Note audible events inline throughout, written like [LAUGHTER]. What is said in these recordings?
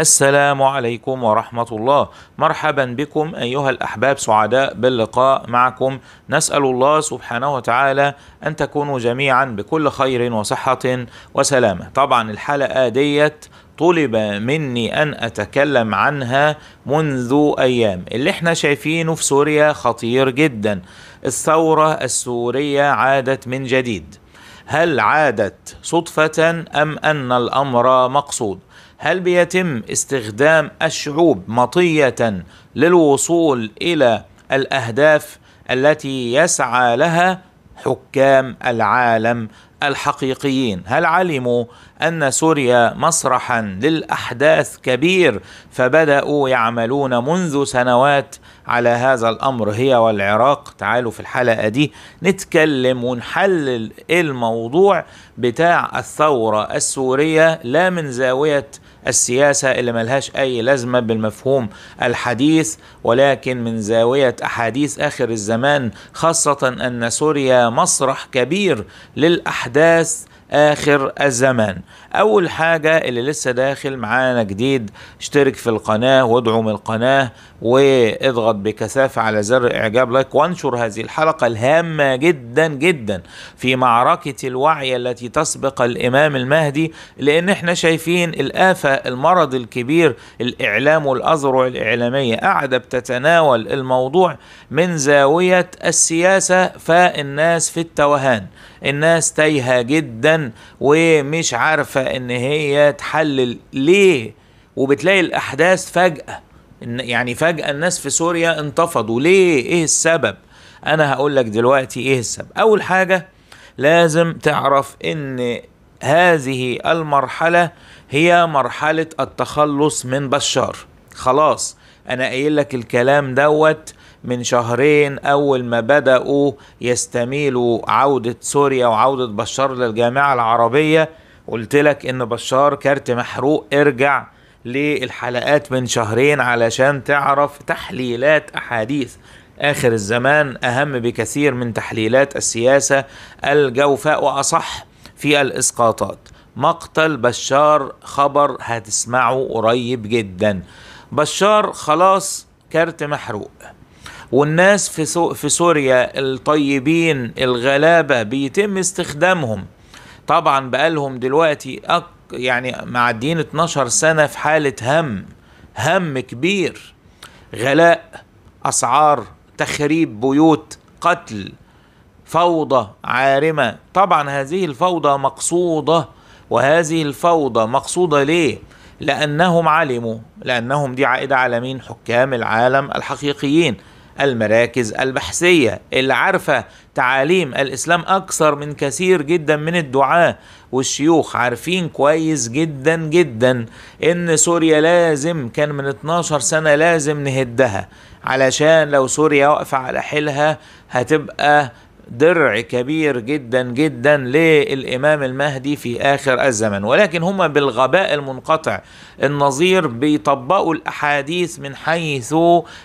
السلام عليكم ورحمة الله مرحبا بكم أيها الأحباب سعداء باللقاء معكم نسأل الله سبحانه وتعالى أن تكونوا جميعا بكل خير وصحة وسلامة طبعا الحلقة ديت طلب مني أن أتكلم عنها منذ أيام اللي احنا شايفينه في سوريا خطير جدا الثورة السورية عادت من جديد هل عادت صدفة أم أن الأمر مقصود هل بيتم استخدام الشعوب مطيه للوصول الى الاهداف التي يسعى لها حكام العالم الحقيقيين هل علموا ان سوريا مسرحا للاحداث كبير فبداوا يعملون منذ سنوات على هذا الامر هي والعراق تعالوا في الحلقه دي نتكلم ونحلل الموضوع بتاع الثوره السوريه لا من زاويه السياسة اللي ملهاش أي لازمة بالمفهوم الحديث ولكن من زاوية أحاديث آخر الزمان خاصة أن سوريا مسرح كبير للأحداث آخر الزمان أول حاجة اللي لسه داخل معانا جديد اشترك في القناة وادعم القناة واضغط بكثافة على زر إعجاب لايك وانشر هذه الحلقة الهامة جدا جدا في معركة الوعي التي تسبق الإمام المهدي لأن احنا شايفين الآفة المرض الكبير الإعلام والأذرع الإعلامية قاعدة بتتناول الموضوع من زاوية السياسة فالناس في التوهان الناس تايهه جدا ومش عارفه ان هي تحلل ليه وبتلاقي الاحداث فجاه يعني فجاه الناس في سوريا انتفضوا ليه ايه السبب انا هقول لك دلوقتي ايه السبب اول حاجه لازم تعرف ان هذه المرحله هي مرحله التخلص من بشار خلاص انا قايل لك الكلام دوت من شهرين أول ما بدأوا يستميلوا عودة سوريا وعودة بشار للجامعة العربية قلت لك إن بشار كارت محروق ارجع للحلقات من شهرين علشان تعرف تحليلات أحاديث آخر الزمان أهم بكثير من تحليلات السياسة الجوفاء وأصح في الإسقاطات مقتل بشار خبر هتسمعه قريب جدا بشار خلاص كارت محروق والناس في, سو في سوريا الطيبين الغلابة بيتم استخدامهم طبعا بقالهم دلوقتي أك يعني معديين 12 سنة في حالة هم هم كبير غلاء أسعار تخريب بيوت قتل فوضى عارمة طبعا هذه الفوضى مقصودة وهذه الفوضى مقصودة ليه؟ لأنهم علموا لأنهم دي عائدة على مين؟ حكام العالم الحقيقيين المراكز البحثية اللي عارفة تعاليم الإسلام أكثر من كثير جدا من الدعاة والشيوخ عارفين كويس جدا جدا إن سوريا لازم كان من 12 سنة لازم نهدها علشان لو سوريا واقفة على حيلها هتبقى درع كبير جدا جدا للامام المهدي في اخر الزمن ولكن هم بالغباء المنقطع النظير بيطبقوا الاحاديث من حيث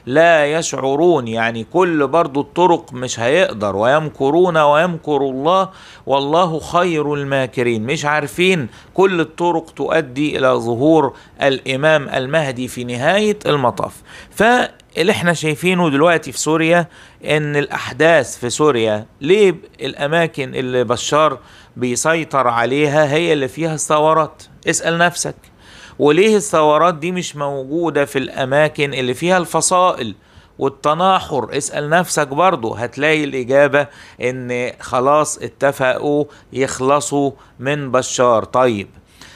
لا يشعرون يعني كل برضو الطرق مش هيقدر ويمكرون ويمكر الله والله خير الماكرين مش عارفين كل الطرق تؤدي الى ظهور الامام المهدي في نهايه المطاف ف اللي احنا شايفينه دلوقتي في سوريا ان الاحداث في سوريا ليه الاماكن اللي بشار بيسيطر عليها هي اللي فيها الثورات اسال نفسك وليه الثورات دي مش موجوده في الاماكن اللي فيها الفصائل والتناحر اسأل نفسك برضه هتلاقي الإجابة إن خلاص اتفقوا يخلصوا من بشار طيب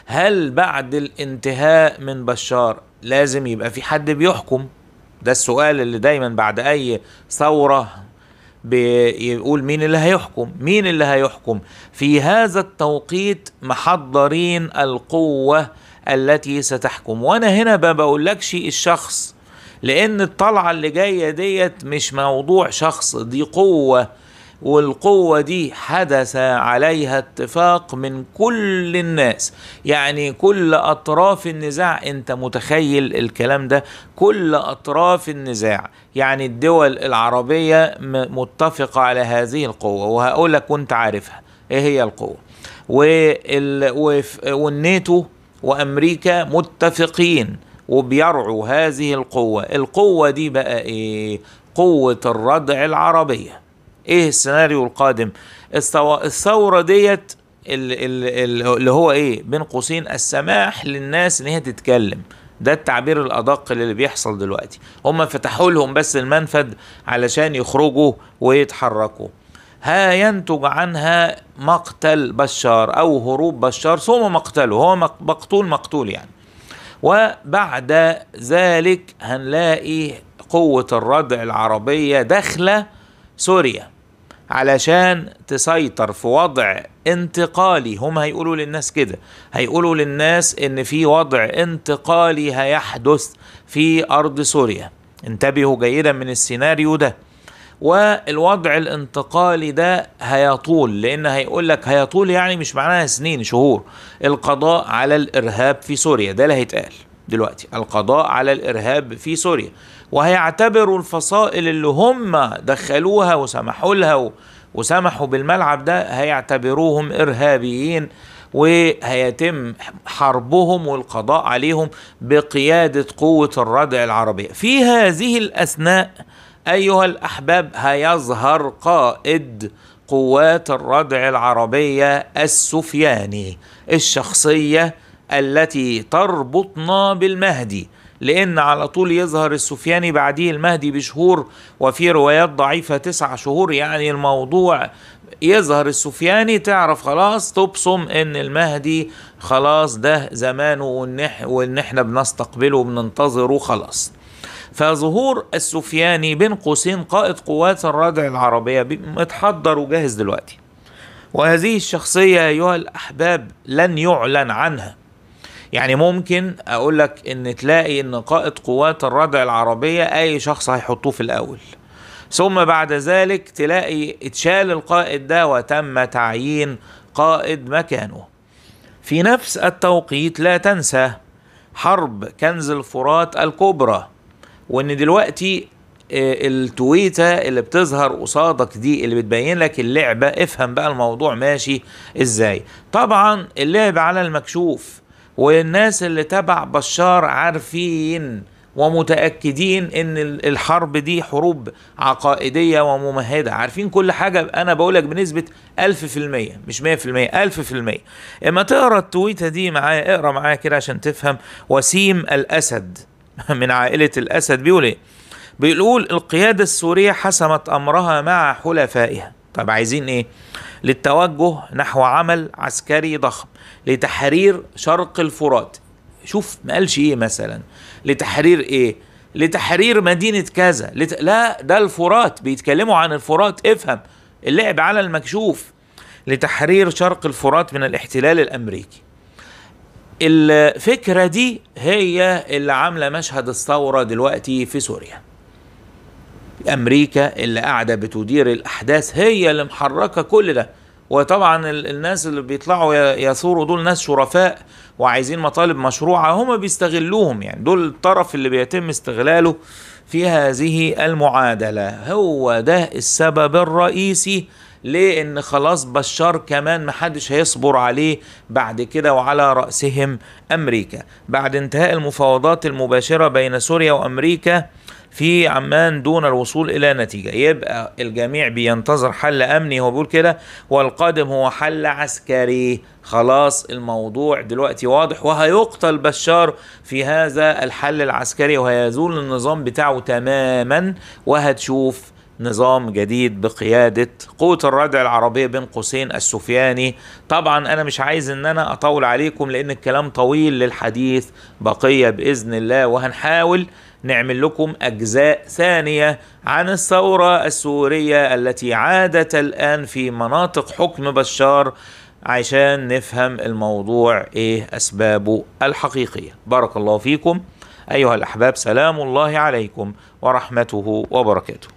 هل بعد الانتهاء من بشار لازم يبقى في حد بيحكم ده السؤال اللي دايما بعد اي ثوره بيقول مين اللي هيحكم مين اللي هيحكم في هذا التوقيت محضرين القوه التي ستحكم وانا هنا ما بقولكش الشخص لان الطلعه اللي جايه ديت مش موضوع شخص دي قوه والقوة دي حدث عليها اتفاق من كل الناس يعني كل أطراف النزاع أنت متخيل الكلام ده كل أطراف النزاع يعني الدول العربية متفقة على هذه القوة وهقول لك وأنت عارفها إيه هي القوة والناتو وأمريكا متفقين وبيرعوا هذه القوة القوة دي بقى إيه قوة الردع العربية ايه السيناريو القادم الثوره ديت اللي هو ايه بين قوسين السماح للناس ان هي تتكلم ده التعبير الادق اللي بيحصل دلوقتي هم فتحوا لهم بس المنفذ علشان يخرجوا ويتحركوا ها ينتج عنها مقتل بشار او هروب بشار ثم مقتله هو مقتول مقتول يعني وبعد ذلك هنلاقي قوة الردع العربية داخلة سوريا علشان تسيطر في وضع انتقالي هم هيقولوا للناس كده هيقولوا للناس ان في وضع انتقالي هيحدث في ارض سوريا انتبهوا جيدا من السيناريو ده والوضع الانتقالي ده هيطول لان هيقول لك هيطول يعني مش معناها سنين شهور القضاء على الارهاب في سوريا ده اللي هيتقال دلوقتي القضاء على الارهاب في سوريا وهيعتبروا الفصائل اللي هم دخلوها وسمحوا لها وسمحوا بالملعب ده هيعتبروهم ارهابيين وهيتم حربهم والقضاء عليهم بقياده قوه الردع العربيه في هذه الاثناء ايها الاحباب هيظهر قائد قوات الردع العربيه السفياني الشخصيه التي تربطنا بالمهدي لأن على طول يظهر السفياني بعديه المهدي بشهور وفي روايات ضعيفة تسع شهور يعني الموضوع يظهر السفياني تعرف خلاص تبصم ان المهدي خلاص ده زمانه وان احنا بنستقبله وبننتظره خلاص فظهور السفياني بين قوسين قائد قوات الردع العربية متحضر وجاهز دلوقتي وهذه الشخصية أيها الأحباب لن يعلن عنها يعني ممكن اقول لك ان تلاقي ان قائد قوات الردع العربيه اي شخص هيحطوه في الاول ثم بعد ذلك تلاقي اتشال القائد ده وتم تعيين قائد مكانه في نفس التوقيت لا تنسى حرب كنز الفرات الكبرى وان دلوقتي آه، التويته اللي بتظهر قصادك دي اللي بتبين لك اللعبه افهم بقى الموضوع ماشي ازاي طبعا اللعب على المكشوف والناس اللي تبع بشار عارفين ومتاكدين ان الحرب دي حروب عقائديه وممهده عارفين كل حاجه انا بقولك بنسبه 1000% مش 100% 1000% اما تقرا التويته دي معايا اقرا معايا كده عشان تفهم وسيم الاسد [LAUGHS] من عائله الاسد بيقول ايه بيقول القياده السوريه حسمت امرها مع حلفائها طب عايزين ايه للتوجه نحو عمل عسكري ضخم لتحرير شرق الفرات شوف ما قالش ايه مثلا لتحرير ايه لتحرير مدينة كذا لت... لا ده الفرات بيتكلموا عن الفرات افهم اللعب على المكشوف لتحرير شرق الفرات من الاحتلال الامريكي الفكرة دي هي اللي عاملة مشهد الثورة دلوقتي في سوريا امريكا اللي قاعده بتدير الاحداث هي اللي محركه كل ده وطبعا الناس اللي بيطلعوا يثوروا دول ناس شرفاء وعايزين مطالب مشروعه هم بيستغلوهم يعني دول الطرف اللي بيتم استغلاله في هذه المعادله هو ده السبب الرئيسي لان خلاص بشار كمان محدش هيصبر عليه بعد كده وعلى راسهم امريكا بعد انتهاء المفاوضات المباشره بين سوريا وامريكا في عمان دون الوصول إلى نتيجة يبقى الجميع بينتظر حل أمني هو بيقول كده والقادم هو حل عسكري خلاص الموضوع دلوقتي واضح وهيقتل بشار في هذا الحل العسكري وهيزول النظام بتاعه تماما وهتشوف نظام جديد بقيادة قوة الردع العربية بين قوسين السفياني طبعا أنا مش عايز أن أنا أطول عليكم لأن الكلام طويل للحديث بقية بإذن الله وهنحاول نعمل لكم أجزاء ثانية عن الثورة السورية التي عادت الآن في مناطق حكم بشار عشان نفهم الموضوع إيه أسبابه الحقيقية بارك الله فيكم أيها الأحباب سلام الله عليكم ورحمته وبركاته